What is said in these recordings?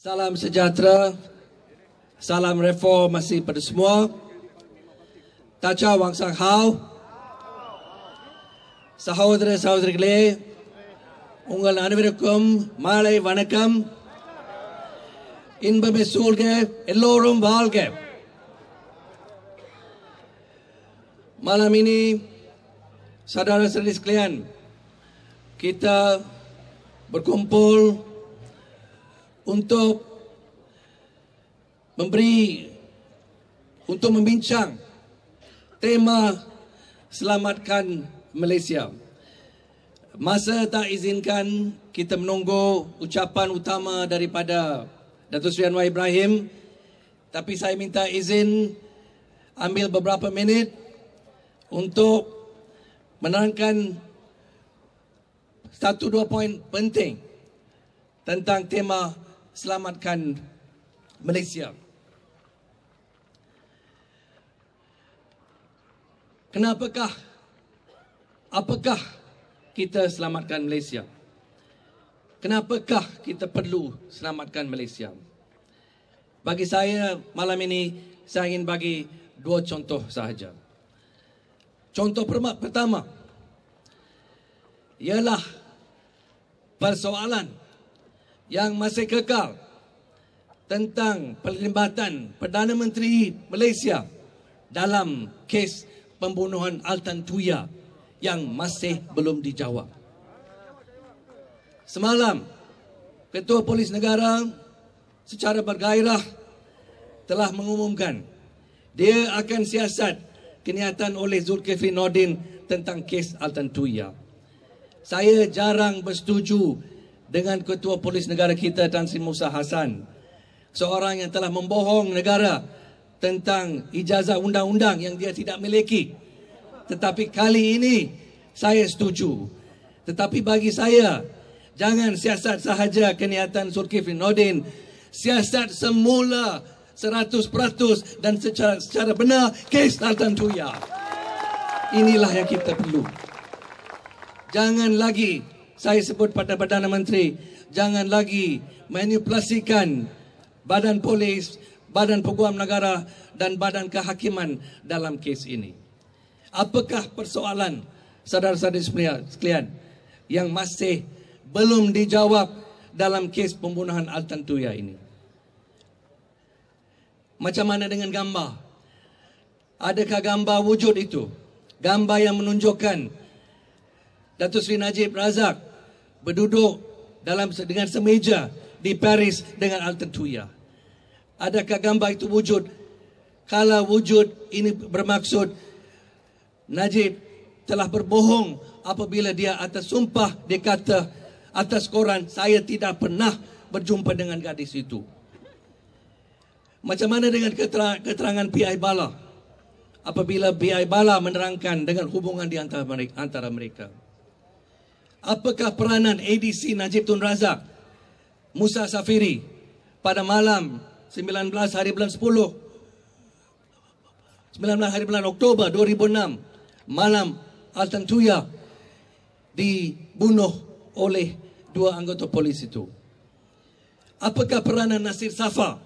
Salam sejahtera, salam reformasi masih pada semua. Taca Wang Sang Hao, sahaudara sahaudara kele, unggal anwarikum, malai vanakam, inba mesul ke, elorum bal ke. Malam ini, saudara-saudara sekalian, kita berkumpul untuk memberi untuk membincang tema selamatkan Malaysia. Masa tak izinkan kita menunggu ucapan utama daripada Datuk Seri Anwar Ibrahim tapi saya minta izin ambil beberapa minit untuk menerangkan satu dua poin penting tentang tema selamatkan Malaysia. Kenapakah? Apakah kita selamatkan Malaysia? Kenapakah kita perlu selamatkan Malaysia? Bagi saya malam ini saya ingin bagi dua contoh sahaja. Contoh pertama ialah persoalan yang masih kekal tentang perlibatan Perdana Menteri Malaysia dalam kes pembunuhan Altan Tuya yang masih belum dijawab. Semalam, Ketua Polis Negara secara bergairah telah mengumumkan dia akan siasat kenyataan oleh Zulkifli Nordin tentang kes Altan Tuya. Saya jarang bersetuju dengan ketua polis negara kita Tan Sri Musa Hasan seorang yang telah membohong negara tentang ijazah undang-undang yang dia tidak miliki tetapi kali ini saya setuju tetapi bagi saya jangan siasat sahaja keniatan Zulkifli Nordin siasat semula 100% dan secara secara benar kes Sultan Tuya inilah yang kita perlu jangan lagi saya sebut pada Perdana Menteri jangan lagi manipulasikan badan polis, badan peguam negara dan badan kehakiman dalam kes ini. Apakah persoalan saudara-saudara sekalian yang masih belum dijawab dalam kes pembunuhan Altantuya ini? Macam mana dengan gambar? Adakah gambar wujud itu? Gambar yang menunjukkan Datuk Seri Najib Razak berduduk dalam dengan semeja di Paris dengan Alten Tuya. Adakah gambar itu wujud? Kalau wujud, ini bermaksud Najib telah berbohong apabila dia atas sumpah dia kata atas koran saya tidak pernah berjumpa dengan gadis itu. Macam mana dengan keterangan PI Bala? Apabila PI Bala menerangkan dengan hubungan di antara mereka apakah peranan ADC Najib Tun Razak Musa Safiri pada malam 19 hari bulan 10 19 hari bulan Oktober 2006 malam Altan Tuya dibunuh oleh dua anggota polis itu apakah peranan Nasir Safa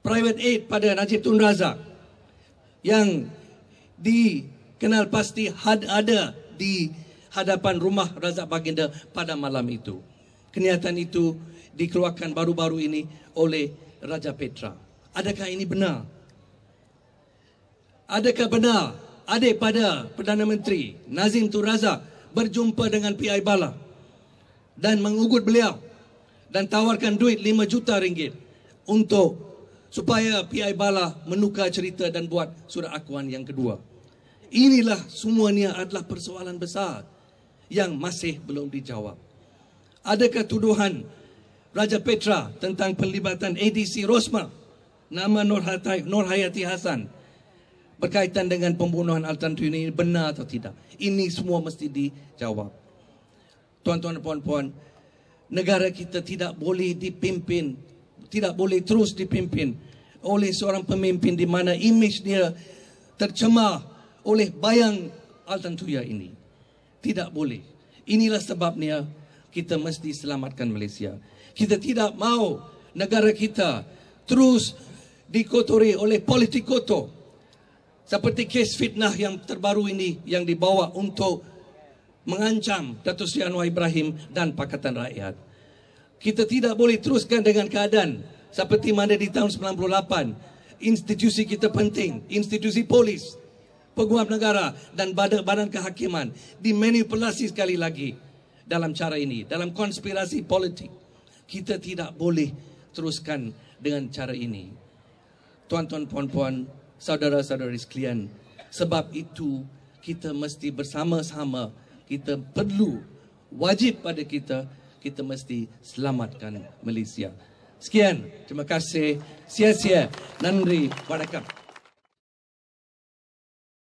private aid pada Najib Tun Razak yang dikenal pasti had ada di hadapan rumah Razak Baginda pada malam itu. Kenyataan itu dikeluarkan baru-baru ini oleh Raja Petra. Adakah ini benar? Adakah benar adik pada Perdana Menteri Nazim Tun Razak berjumpa dengan PI Bala dan mengugut beliau dan tawarkan duit 5 juta ringgit untuk supaya PI Bala menukar cerita dan buat surat akuan yang kedua. Inilah semuanya adalah persoalan besar yang masih belum dijawab. Adakah tuduhan Raja Petra tentang pelibatan ADC Rosma nama Nur Hayati Hasan berkaitan dengan pembunuhan Altantri ini benar atau tidak? Ini semua mesti dijawab. Tuan-tuan dan puan-puan, negara kita tidak boleh dipimpin, tidak boleh terus dipimpin oleh seorang pemimpin di mana imej dia tercemar oleh bayang Tuya ini. Tidak boleh. Inilah sebabnya kita mesti selamatkan Malaysia. Kita tidak mahu negara kita terus dikotori oleh politik kotor. Seperti kes fitnah yang terbaru ini yang dibawa untuk mengancam Datuk Seri Anwar Ibrahim dan Pakatan Rakyat. Kita tidak boleh teruskan dengan keadaan seperti mana di tahun 98 institusi kita penting, institusi polis, Peguam negara dan badan-badan kehakiman dimanipulasi sekali lagi dalam cara ini, dalam konspirasi politik. Kita tidak boleh teruskan dengan cara ini. Tuan-tuan, puan-puan, saudara-saudari sekalian, sebab itu kita mesti bersama-sama, kita perlu, wajib pada kita, kita mesti selamatkan Malaysia. Sekian, terima kasih. Sia-sia, Nandri, wadakam.